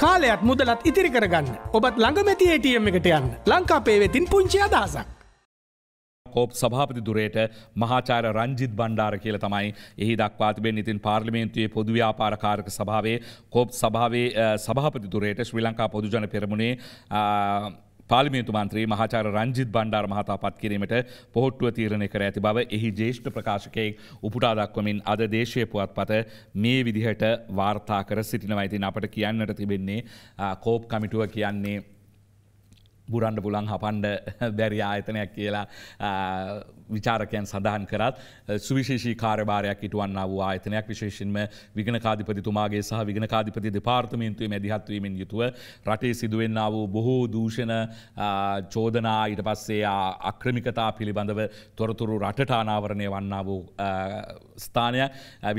කාලයත් මුදලත් ඉතිරි කරගන්න ඔබත් ළඟමැති ATM එකට යන්න ලංකාපේ වෙතින් පුංචි අදහසක්. කෝප් සභාපති දුරයට මහාචාර රංජිත් බණ්ඩාර කියල තමයි එහි දක්වාතිබෙන් ඉතින් පාර්ලිමේන්තුවේ පොදව්‍යාපාරකාරක සභාවේ කෝප් සභාවේ සභාපති දුරයට ශ්‍රී ලංකා පොදුජන පෙරමුණේ පාලිමේතු මන්ත්‍රී මහාචාර රංජිත් බණ්ඩාර මහතා පත් කිරීමට පොහොට්ටුව තීරණය කර ඇති බව එහි ජේෂ්ඨ ප්‍රකාශකයෙක් උපුටා දක්වමින් අද දේශය පුවත්පත මේ විදිහට වාර්තා කර සිටිනවයිතින් අපට කියන්නට තිබෙන්නේ කෝප් කමිටුව කියන්නේ බුරන්ඩ පුලන් හපන්ඩ බැරි ආයතනයක් කියලා විචාරකයන් සඳහන් කරත් සුවිශේෂී කාරභාරයක් ඉටුවන්න වූ ආයතනයක් විශේෂෙන්ම විගනකාධිපතිතුමාගේ සහ විගනකාධිපති දෙපාර්තමේන්තුවේ මැදිහත්වීමෙන් යුතුව රටේ සිදුවෙන්න වූ බොහෝ දූෂණ චෝදනා ඊට පස්සේ අක්‍රමිකතා පිළිබඳව තොරතුරු රටට අනාවරණය වන්න වූ ස්ථානය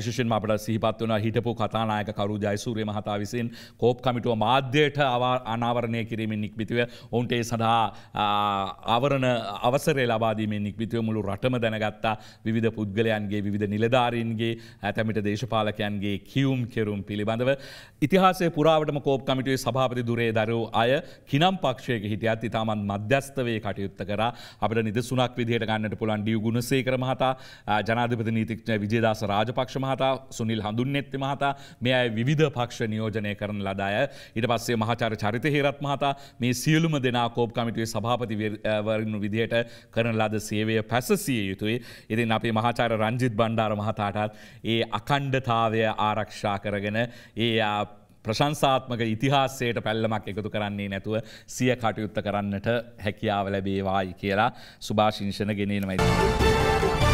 විශෂෙන් අපට සිහිපත් වන හිටපු කතානායක කරු ජයසූරය මහතා විසින් කෝප් කමිටුව මාධ්‍යයට අනාවරණය කිරීමෙන් නික්මිතිව ඔවන්ට ඒ සඳහා අවරණ අවසරේ ලබාදීමෙන් නික්විතව මුළු රටම දැනගත්තා විධ පුද්ගලයන්ගේ විධ නිලධාරීන්ගේ ඇතැමිට දේශපාලකයන්ගේ කියවුම් කෙරුම් පිළිබඳව. ඉතිහාසේ පුරාවටම කෝප් කමිටුවේ සභාපති දුරේ දරු අය කිනම් පක්ෂයක හිටියත් ඉතාමන් මධ්‍යස්ථවේ කටයුත්ත කර අපට නිදසුනක් විදිහට ගන්නට පුළන් ඩිය ගුණසේ කරමහතා ජනාධපති නීතික්ෂ විජේදස රාජපක්ෂ මහතා සුනිල් හඳුන්නෙත්ති මහතා මේ අය විධ පක්ෂ නියෝජනය කරන ලදාය. ඉට පස්සේ මහචාර චරිත හේරත් මහතා මේ සියලුම දෙනා කෝප් කමිටුවේ සභාපතිවරන්නු විදිහයට කරන ලද සේවය පැසසිය යුතුයි. ඉතින් අපේ මහාචාර රංජිත් බණ්ඩාර මහතාටත් ඒ අකණ්ඩතාවය ආරක්ෂා කරගෙන ඒ ප්‍රශංසාත්මක ඉතිහාසයට පැල්ලමක් එකතු කරන්නේ නැතුව සිය කටයුත්ත කරන්නට හැකියාව ලැබේවායි කියලා සුභාශිංෂණ ගෙනනමයි.